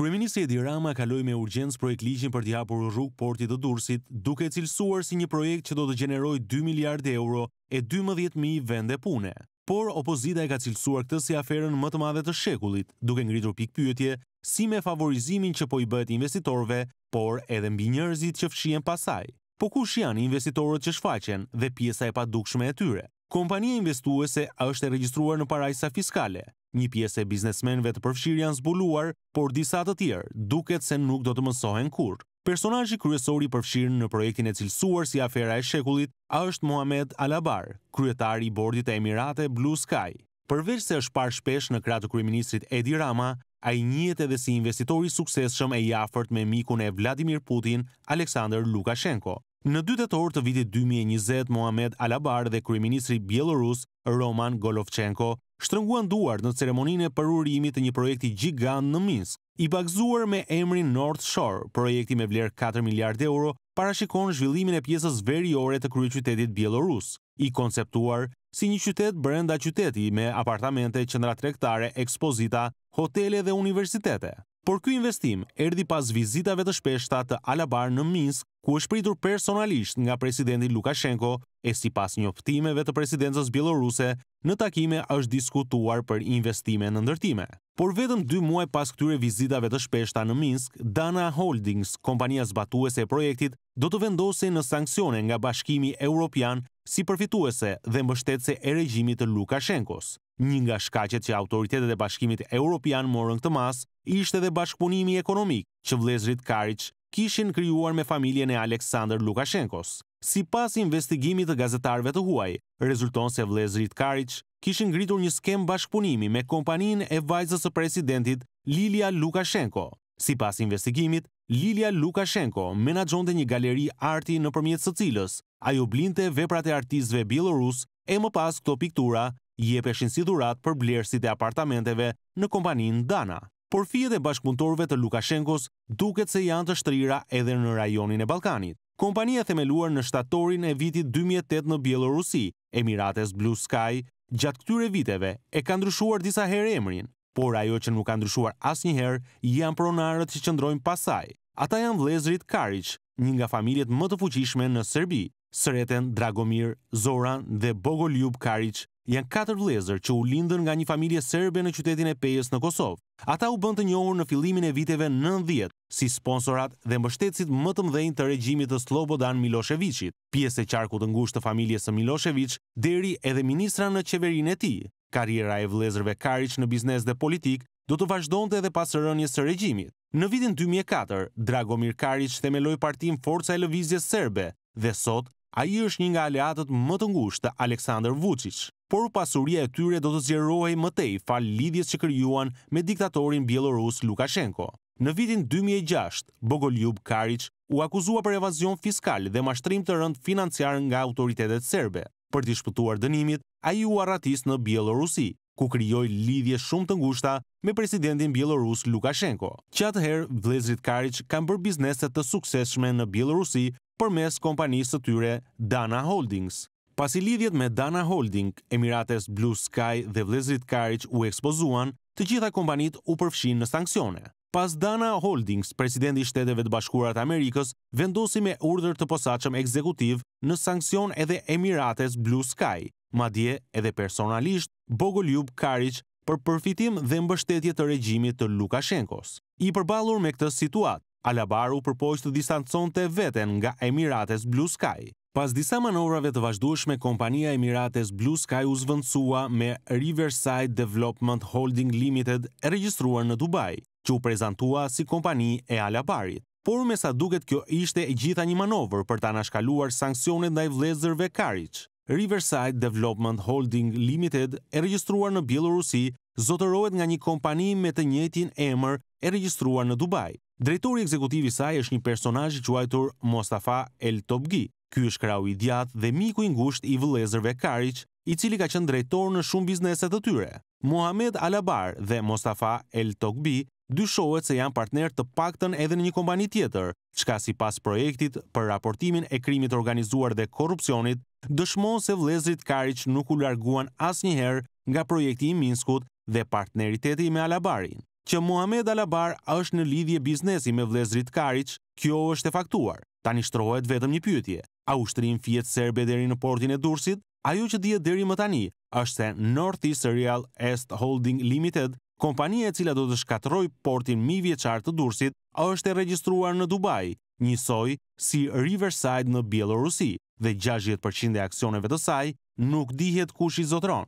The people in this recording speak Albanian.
Kryeministri Edi Rama kaloi me urgjencë projekt ligjin për të hapur rrugë portit të Durrësit, duke e cilësuar si një projekt që do të gjenerojë 2 miliardë euro e 12 mijë vende pune. Por opozita e ka cilësuar këtë si aferën më të madhe të shekullit, duke ngritur pikë pyetje si me favorizimin që po i bëhet investitorëve, por edhe mbi njerëzit që fshihen pasaj. Po kush janë investitorët që shfaqen dhe pjesa e padukshme e tyre? Kompania investuese është e regjistruar në parajsa fiskale, Një pjesë e biznesmenve të përfshirë janë zbuluar, por disa të tjerë duket se nuk do të mësohen kur. Personajë kryesori përfshirë në projektin e cilësuar si afera e shekullit, a është Mohamed Alabar, kryetari i bordit e Emirate Blue Sky. Përveç se është parë shpesh në kratë kryeministrit Edi Rama, a i njët edhe si investitori sukseshëm e jafërt me mikun e Vladimir Putin, Aleksandr Lukashenko. Në dytet orë të vitit 2020, Mohamed Alabar dhe kryeministri Bielorus, Roman Golovchenko, shtrënguan duar në ceremoninë për përurimit të një projekti gjigan në Minsk, i pagzuar me emrin North Shore, projekti me vlerë 4 miliard euro, parashikon zhvillimin e pjesës veriore të krye qytetit Bielorus, i konceptuar si një qytet brenda qyteti me apartamente, qendra tregtare, ekspozita, hotele dhe universitete. Por ky investim erdhi pas vizitave të shpeshta të Alabar në Minsk, ku është pritur personalisht nga presidenti Lukashenko e si pas njoftimeve të presidencës bieloruse, në takime është diskutuar për investime në ndërtime. Por vetëm dy muaj pas këtyre vizitave të shpeshta në Minsk, Dana Holdings, kompania zbatuese e projektit, do të vendose në sankcione nga bashkimi europian si përfituese dhe mbështetëse e regjimit të Lukashenkos. Një nga shkacet që autoritetet e bashkimit europian morën këtë mas, ishte dhe bashkëpunimi ekonomik që vlezrit Karic kishin kryuar me familjen e Aleksandr Lukashenkos. Si pas investigimit të gazetarve të huaj, rezulton se vlezrit Karic kishin ngritur një skem bashkëpunimi me kompaninë e vajzës së presidentit Lilia Lukashenko. Si pas investigimit, Lilia Lukashenko menagjonte një galeri arti në përmjetës së cilës, ajo blinte veprat e artistve Bielorus e më pas këto piktura jepeshin si durat për blersit e apartamenteve në kompaninë Dana. Por fijet e bashkëpunëtorëve të Lukashenkos duket se janë të shtrira edhe në rajonin e Ballkanit. Kompania themeluar në shtatorin e vitit 2008 në Bielorusi, Emirates Blue Sky, gjatë këtyre viteve e ka ndryshuar disa herë emrin, por ajo që nuk ka ndryshuar as një herë, janë pronarët që qëndrojnë pasaj. Ata janë vlezrit Karic, një nga familjet më të fuqishme në Serbi, Sreten, Dragomir, Zoran dhe Bogoljub Karic, janë katër vlezër që u lindën nga një familje serbe në qytetin e Pejës në Kosovë. Ata u bënd të njohur në filimin e viteve 90 si sponsorat dhe mbështetësit më të mdhenjë të regjimit të Slobodan Miloševiqit, pjesë e qarku të ngusht të familjes së Miloševiq, deri edhe ministra në qeverin e ti. Karriera e vlezërve Karic në biznes dhe politik do të vazhdojnë të edhe pasërënjës së regjimit. Në vitin 2004, Drago Karic themeloj partim Forca e Lëvizje Serbe dhe sot, a i është një nga aleatët më të ngusht të Aleksandr Vucic por pasuria e tyre do të zjerohi mëtej fal lidhjes që kryuan me diktatorin Bielorus Lukashenko. Në vitin 2006, Bogoljub Karic u akuzua për evazion fiskal dhe mashtrim të rënd financiar nga autoritetet serbe. Për të shpëtuar dënimit, a ju arratis në Bielorusi, ku kryoj lidhje shumë të ngushta me presidentin Bielorus Lukashenko. atëherë, vlezrit Karic kam për bizneset të sukseshme në Bielorusi për mes kompanisë të tyre Dana Holdings. Pas i lidhjet me Dana Holding, Emirates Blue Sky dhe Vlezrit Karic u ekspozuan, të gjitha kompanit u përfshin në sankcione. Pas Dana Holdings, presidenti shteteve të bashkurat Amerikës, vendosi me urdër të posaqëm ekzekutiv në sankcion edhe Emirates Blue Sky, ma dje edhe personalisht Bogoljub Karic për përfitim dhe mbështetje të regjimit të Lukashenkos. I përbalur me këtë situat, Alabaru përpojsh të distancon të veten nga Emirates Blue Sky. Pas disa manovrave të vazhdueshme, kompania Emirates Blue Sky u zvendësua me Riverside Development Holding Limited, e regjistruar në Dubai, që u prezantua si kompani e Alabarit. Por me sa duket kjo ishte e gjitha një manovër për ta nashkaluar sanksionet ndaj vlezërve Karic. Riverside Development Holding Limited, e regjistruar në Bielorusi, zotërohet nga një kompani me të njëjtin emër e regjistruar në Dubai. Drejtori ekzekutiv i saj është një personazh i quajtur Mostafa El Topgi. Ky është krau i djatë dhe miku i ngushtë i vëllezërve Karic, i cili ka qenë drejtor në shumë biznese të tyre. Muhammed Alabar dhe Mostafa El Tokbi dyshohet se janë partner të paktën edhe në një kompani tjetër, çka sipas projektit për raportimin e krimit organizuar dhe korrupsionit, dëshmon se vëllezërit Karic nuk u larguan asnjëherë nga projekti i Minskut dhe partneriteti me Alabarin. Që Muhammed Alabar është në lidhje biznesi me vëllezërit Karic, kjo është e faktuar. Tani shtrohet vetëm një pyetje. A ushtrim fjetë serbe deri në portin e dursit? Ajo që dhjetë deri më tani, është se North East Real Est Holding Limited, kompanija e cila do të shkatroj portin mi vjeqar të dursit, është e registruar në Dubai, njësoj si Riverside në Bielorusi, dhe 60% e aksioneve të saj nuk dihet kush i zotron.